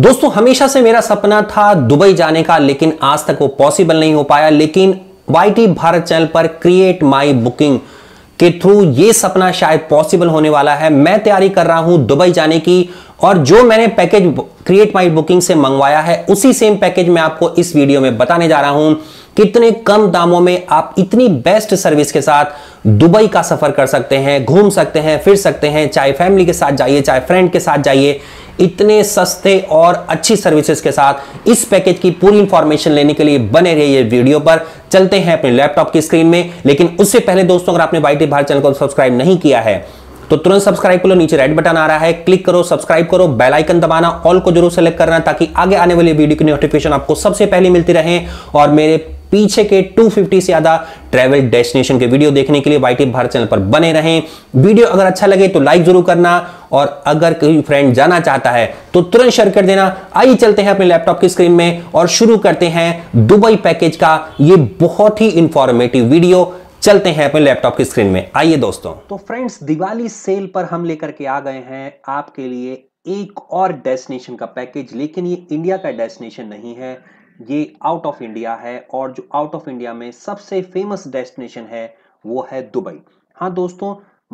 दोस्तों हमेशा से मेरा सपना था दुबई जाने का लेकिन आज तक वो पॉसिबल नहीं हो पाया लेकिन वाई भारत चैनल पर क्रिएट माई बुकिंग के थ्रू ये सपना शायद पॉसिबल होने वाला है मैं तैयारी कर रहा हूं दुबई जाने की और जो मैंने पैकेज क्रिएट माई बुकिंग से मंगवाया है उसी सेम पैकेज में आपको इस वीडियो में बताने जा रहा हूं कितने कम दामों में आप इतनी बेस्ट सर्विस के साथ दुबई का सफर कर सकते हैं घूम सकते हैं फिर सकते हैं चाहे फैमिली के साथ जाइए चाहे फ्रेंड के साथ जाइए इतने सस्ते और अच्छी सर्विसेज के साथ इस पैकेज की पूरी इंफॉर्मेशन लेने के लिए बने रहिए वीडियो पर चलते हैं अपने लैपटॉप की स्क्रीन में लेकिन उससे पहले दोस्तों अगर आपने वाई टी भारत चैनल को सब्सक्राइब नहीं किया है तो तुरंत सब्सक्राइब करो नीचे रेड बटन आ रहा है क्लिक करो सब्सक्राइब करो बेल आइकन दबाना ऑल को जरूर सेलेक्ट करना ताकि आगे आने वाली वीडियो की नोटिफिकेशन आपको सबसे पहले मिलती रहे और मेरे पीछे के 250 से ज्यादा ट्रेवल डेस्टिनेशन के वीडियो देखने के लिए वाई भारत चैनल पर बने रहें वीडियो अगर अच्छा लगे तो लाइक जरूर करना और अगर कोई फ्रेंड जाना चाहता है तो तुरंत शेयर कर देना आइए चलते हैं अपने लैपटॉप की स्क्रीन में और शुरू करते हैं दुबई पैकेज का ये बहुत ही इंफॉर्मेटिव वीडियो चलते हैं अपने लैपटॉप की स्क्रीन में आइए दोस्तों तो फ्रेंड्स दिवाली सेल पर हम लेकर के आ गए हैं आपके लिए एक और डेस्टिनेशन का पैकेज लेकिन ये इंडिया का डेस्टिनेशन नहीं है ये आउट ऑफ इंडिया है और जो आउट ऑफ इंडिया में सबसे फेमस डेस्टिनेशन है वो है दुबई हाँ दोस्तों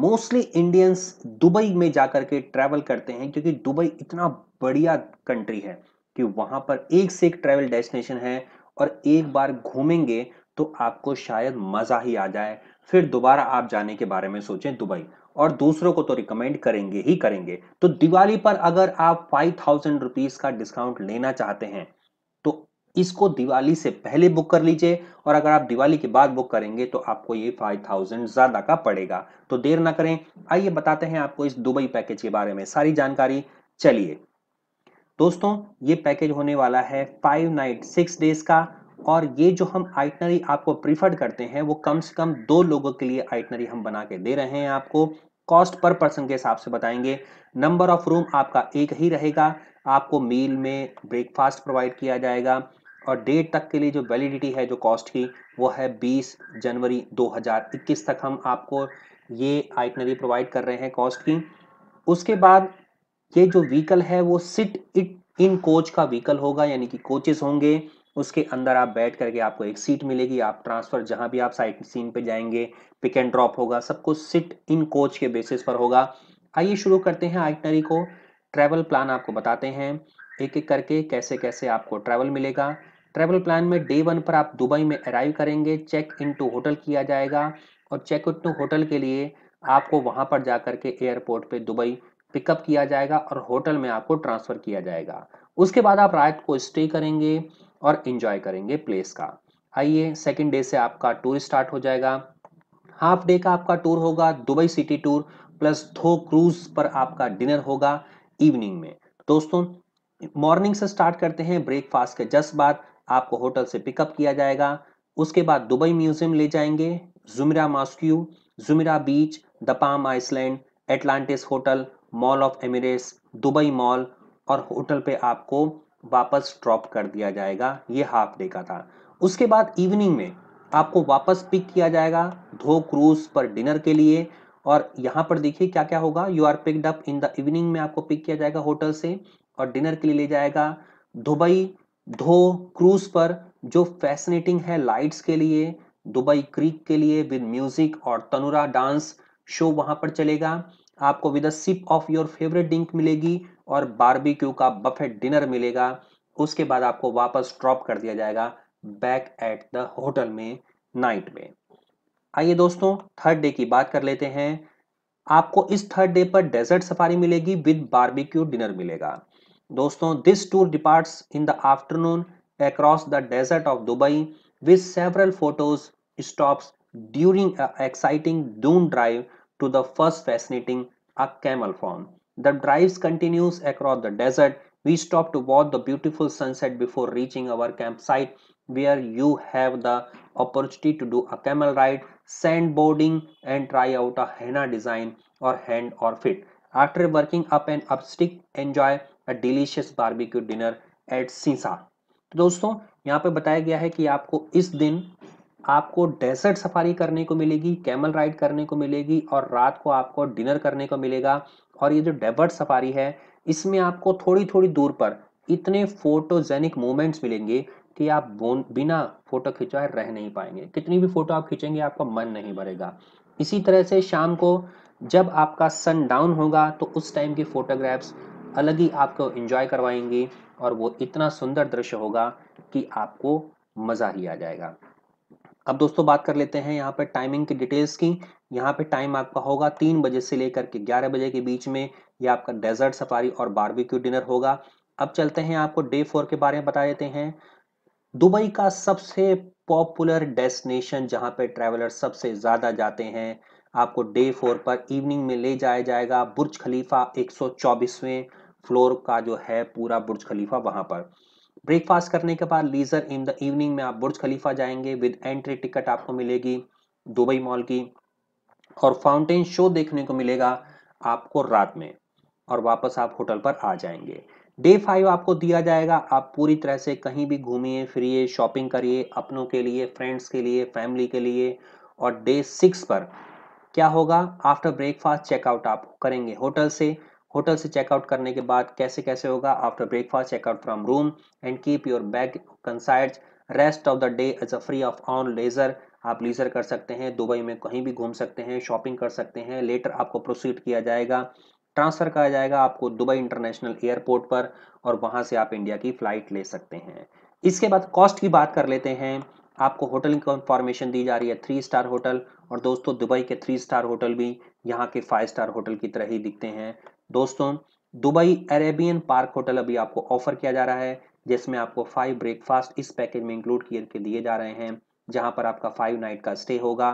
मोस्टली इंडियंस दुबई में जाकर के ट्रैवल करते हैं क्योंकि दुबई इतना बढ़िया कंट्री है कि वहां पर एक से एक ट्रैवल डेस्टिनेशन है और एक बार घूमेंगे तो आपको शायद मज़ा ही आ जाए फिर दोबारा आप जाने के बारे में सोचें दुबई और दूसरों को तो रिकमेंड करेंगे ही करेंगे तो दिवाली पर अगर आप फाइव थाउजेंड रुपीज़ का डिस्काउंट लेना चाहते हैं तो इसको दिवाली से पहले बुक कर लीजिए और अगर आप दिवाली के बाद बुक करेंगे तो आपको ये फाइव थाउजेंड ज़्यादा का पड़ेगा तो देर ना करें आइए बताते हैं आपको इस दुबई पैकेज के बारे में सारी जानकारी चलिए दोस्तों ये पैकेज होने वाला है फाइव नाइट सिक्स डेज का और ये जो हम आइटनरी आपको प्रीफर्ड करते हैं वो कम से कम दो लोगों के लिए आइटनरी हम बना के दे रहे हैं आपको कॉस्ट पर पर्सन के हिसाब से बताएंगे नंबर ऑफ रूम आपका एक ही रहेगा आपको मील में ब्रेकफास्ट प्रोवाइड किया जाएगा और डेट तक के लिए जो वैलिडिटी है जो कॉस्ट की वो है 20 जनवरी 2021 तक हम आपको ये आइटनरी प्रोवाइड कर रहे हैं कॉस्ट की उसके बाद ये जो व्हीकल है वो सिट इट इन कोच का व्हीकल होगा यानी कि कोचेस होंगे उसके अंदर आप बैठ करके आपको एक सीट मिलेगी आप ट्रांसफ़र जहाँ भी आप साइट सीन पे जाएंगे पिक एंड ड्रॉप होगा सब कुछ सिट इन कोच के बेसिस पर होगा आइए शुरू करते हैं आइटनरी को ट्रैवल प्लान आपको बताते हैं एक एक करके कैसे कैसे आपको ट्रैवल मिलेगा ट्रैवल प्लान में डे वन पर आप दुबई में अराइव करेंगे चेक इन टू होटल किया जाएगा और चेक इन टू होटल के लिए आपको वहाँ पर जा करके एयरपोर्ट पे दुबई पिकअप किया जाएगा और होटल में आपको ट्रांसफ़र किया जाएगा उसके बाद आप रात को स्टे करेंगे और इन्जॉय करेंगे प्लेस का आइए सेकेंड डे से आपका टूर स्टार्ट हो जाएगा हाफ डे का आपका टूर होगा Dubai city tour plus dhow cruise पर आपका डिनर होगा इवनिंग में दोस्तों मॉर्निंग से स्टार्ट करते हैं ब्रेकफास्ट के जस्ट बाद आपको होटल से पिकअप किया जाएगा उसके बाद दुबई म्यूजियम ले जाएंगे Jumeirah mosque Jumeirah beach the Palm island Atlantis hotel mall of Emirates Dubai mall और होटल पे आपको वापस ड्रॉप कर दिया जाएगा ये हाफ डे का था उसके बाद इवनिंग में आपको वापस पिक किया जाएगा धो क्रूज पर डिनर के लिए और यहाँ पर देखिए क्या क्या होगा you are picked up in the evening में आपको पिक किया जाएगा होटल से और डिनर के लिए ले जाएगा दुबई धो क्रूज पर जो फैसिनेटिंग है लाइट्स के लिए दुबई क्रीक के लिए विद म्यूजिक और तनुरा डांस शो वहां पर चलेगा आपको with sip of your favourite drink मिलेगी और बारबेक्यू का बफेट डिनर मिलेगा उसके बाद आपको वापस ड्रॉप कर दिया जाएगा बैक एट द होटल में नाइट में आइए दोस्तों थर्ड डे की बात कर लेते हैं आपको इस थर्ड डे पर डेजर्ट सफारी मिलेगी विद बारबेक्यू डिनर मिलेगा दोस्तों this tour departs in the afternoon across the desert of Dubai with several photos stop during exciting dune drive to the first fascinating a camel farm. The drive continues across the desert. We stop to watch the beautiful sunset before reaching our campsite where you have the opportunity to do a camel ride, sandboarding and try out a henna design or hand or fit. After working up an up stick, enjoy a delicious barbecue dinner at Sisa. तो दोस्तों यहाँ पे बताया गया है कि आपको इस दिन आपको डेजर्ट सफारी करने को मिलेगी कैमल राइड करने को मिलेगी और रात को आपको डिनर करने को मिलेगा और ये जो डेबर्ट सफारी है इसमें आपको थोड़ी थोड़ी दूर पर इतने फोटोजेनिक मोमेंट्स मिलेंगे कि आप बोन बिना फोटो खिंचवाए रह नहीं पाएंगे कितनी भी फोटो आप खींचेंगे आपका मन नहीं भरेगा इसी तरह से शाम को जब आपका सन डाउन होगा तो उस टाइम की फ़ोटोग्राफ्स अलग ही आपको इंजॉय करवाएंगी और वो इतना सुंदर दृश्य होगा कि आपको मज़ा ही आ जाएगा अब दोस्तों बात कर लेते हैं यहाँ पर टाइमिंग की डिटेल्स की यहाँ पे टाइम आपका होगा तीन बजे से लेकर के ग्यारह बजे के बीच में ये आपका डेजर्ट सफारी और बारबेक्यू डिनर होगा अब चलते हैं आपको डे फोर के बारे में बता देते हैं दुबई का सबसे पॉपुलर डेस्टिनेशन जहाँ पे ट्रेवलर सबसे ज़्यादा जाते हैं आपको डे फोर पर इवनिंग में ले जाया जाएगा बुर्ज खलीफा एक फ्लोर का जो है पूरा बुर्ज खलीफा वहां पर ब्रेकफास्ट करने के बाद लीजर इन द इवनिंग में आप बुर्ज खलीफा जाएंगे विद एंट्री टिकट आपको मिलेगी दुबई मॉल की और फाउंटेन शो देखने को मिलेगा आपको रात में और वापस आप होटल पर आ जाएंगे डे फाइव आपको दिया जाएगा आप पूरी तरह से कहीं भी घूमिए फिरिए शॉपिंग करिए अपनों के लिए फ्रेंड्स के लिए फैमिली के लिए और डे सिक्स पर क्या होगा आफ्टर ब्रेकफास्ट चेकआउट आप करेंगे होटल से होटल से चेकआउट करने के बाद कैसे कैसे होगा after breakfast checkout from room and keep your bag consigned rest of the day as a free of on leisure आप लीजर कर सकते हैं दुबई में कहीं भी घूम सकते हैं शॉपिंग कर सकते हैं लेटर आपको प्रोसीड किया जाएगा ट्रांसफ़र किया जाएगा आपको दुबई इंटरनेशनल एयरपोर्ट पर और वहाँ से आप इंडिया की फ़्लाइट ले सकते हैं इसके बाद कॉस्ट की बात कर लेते हैं आपको होटल की इन्फॉर्मेशन दी जा रही है थ्री स्टार होटल और दोस्तों दुबई के थ्री स्टार होटल भी यहाँ के फाइव स्टार होटल की तरह ही दिखते हैं दोस्तों दुबई अरेबियन पार्क होटल अभी आपको ऑफर किया जा रहा है जिसमें आपको फाइव ब्रेकफास्ट इस पैकेज में इंक्लूड के दिए जा रहे हैं जहां पर आपका फाइव नाइट का स्टे होगा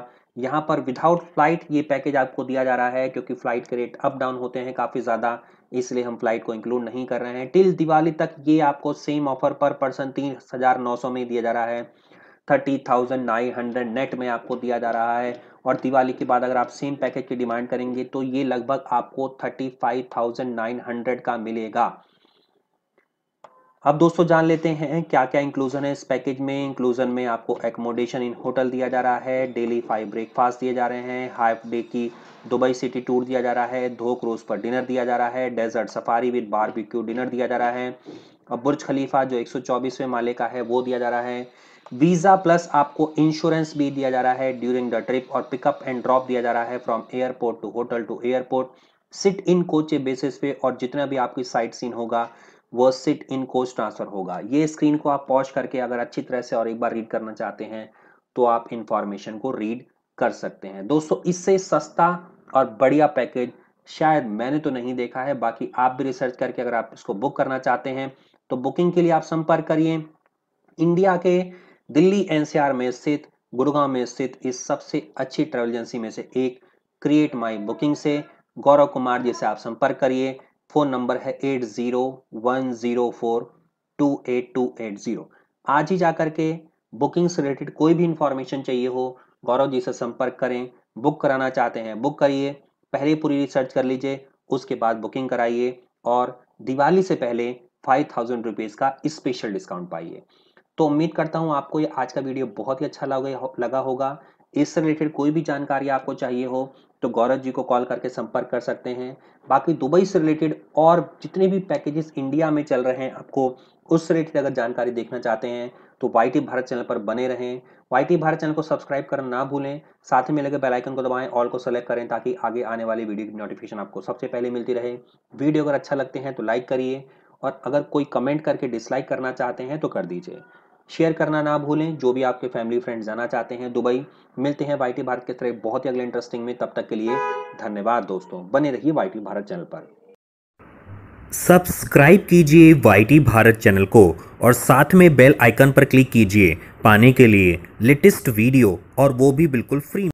यहाँ पर विदाउट फ्लाइट ये पैकेज आपको दिया जा रहा है क्योंकि फ्लाइट के रेट अप डाउन होते हैं काफ़ी ज़्यादा इसलिए हम फ्लाइट को इंक्लूड नहीं कर रहे हैं टिल दिवाली तक ये आपको सेम ऑफर पर पर्सन तीन हज़ार नौ सौ में दिया जा रहा है thirty thousand nine hundred net में आपको दिया जा रहा है और दिवाली के बाद अगर आप सेम पैकेज की डिमांड करेंगे तो ये लगभग आपको thirty five thousand nine hundred का मिलेगा अब दोस्तों जान लेते हैं क्या क्या इंक्लूजन है इस पैकेज में इंक्लूजन में आपको एकोमोडेशन इन होटल दिया जा रहा है डेली फाइव ब्रेकफास्ट दिए जा रहे हैं हाफ डे की दुबई सिटी टूर दिया जा रहा है धो क्रोज पर डिनर दिया जा रहा है desert safari with barbecue dinner दिया जा रहा है और बुर्ज खलीफा जो 124वें माले का है वो दिया जा रहा है वीज़ा प्लस आपको इंश्योरेंस भी दिया जा रहा है ड्यूरिंग द ट्रिप और पिकअप एंड ड्रॉप दिया जा रहा है from airport to hotel to airport seat in coach basis पे और जितना भी आपकी साइट सीन होगा वो सिट इन कोच ट्रांसफ़र होगा ये स्क्रीन को आप पॉज करके अगर अच्छी तरह से और एक बार रीड करना चाहते हैं तो आप इंफॉर्मेशन को रीड कर सकते हैं दोस्तों इससे सस्ता और बढ़िया पैकेज शायद मैंने तो नहीं देखा है बाकी आप भी रिसर्च करके अगर आप इसको बुक करना चाहते हैं तो बुकिंग के लिए आप संपर्क करिए इंडिया के दिल्ली एनसीआर में स्थित गुरुगांव में स्थित इस सबसे अच्छी ट्रैवल एजेंसी में से एक क्रिएट माई बुकिंग से गौरव कुमार जी से आप संपर्क करिए फोन नंबर है eight zero one zero four two eight two eight zero आज ही जाकर के बुकिंग से रिलेटेड कोई भी इंफॉर्मेशन चाहिए हो गौरव जी से संपर्क करें बुक कराना चाहते हैं बुक करिए पहले पूरी रिसर्च कर लीजिए उसके बाद बुकिंग कराइए और दिवाली से पहले फाइव थाउजेंड रुपीज़ का स्पेशल डिस्काउंट पाइए तो उम्मीद करता हूँ आपको ये आज का वीडियो बहुत ही अच्छा लगा होगा इससे रिलेटेड कोई भी जानकारी आपको चाहिए हो तो गौरव जी को कॉल करके संपर्क कर सकते हैं बाकी दुबई से रिलेटेड और जितने भी पैकेजेस इंडिया में चल रहे हैं आपको उससे रिलेटेड अगर जानकारी देखना चाहते हैं तो वाई टी भारत चैनल पर बने रहें वाई टी भारत चैनल को सब्सक्राइब करना ना भूलें साथ में लगे बेलाइकन को दबाएं ऑल को सेलेक्ट करें ताकि आगे आने वाली वीडियो की नोटिफिकेशन आपको सबसे पहले मिलती रहे वीडियो अगर अच्छा लगते हैं तो लाइक करिए और अगर कोई कमेंट करके डिसलाइक करना चाहते हैं तो कर दीजिए शेयर करना ना भूलें जो भी आपके फैमिली फ्रेंड जाना चाहते हैं दुबई मिलते हैं वाई भारत के तरह बहुत ही अगले इंटरेस्टिंग में तब तक के लिए धन्यवाद दोस्तों बने रहिए वाई भारत चैनल पर सब्सक्राइब कीजिए वाई भारत चैनल को और साथ में बेल आइकन पर क्लिक कीजिए पाने के लिए लेटेस्ट वीडियो और वो भी बिल्कुल फ्री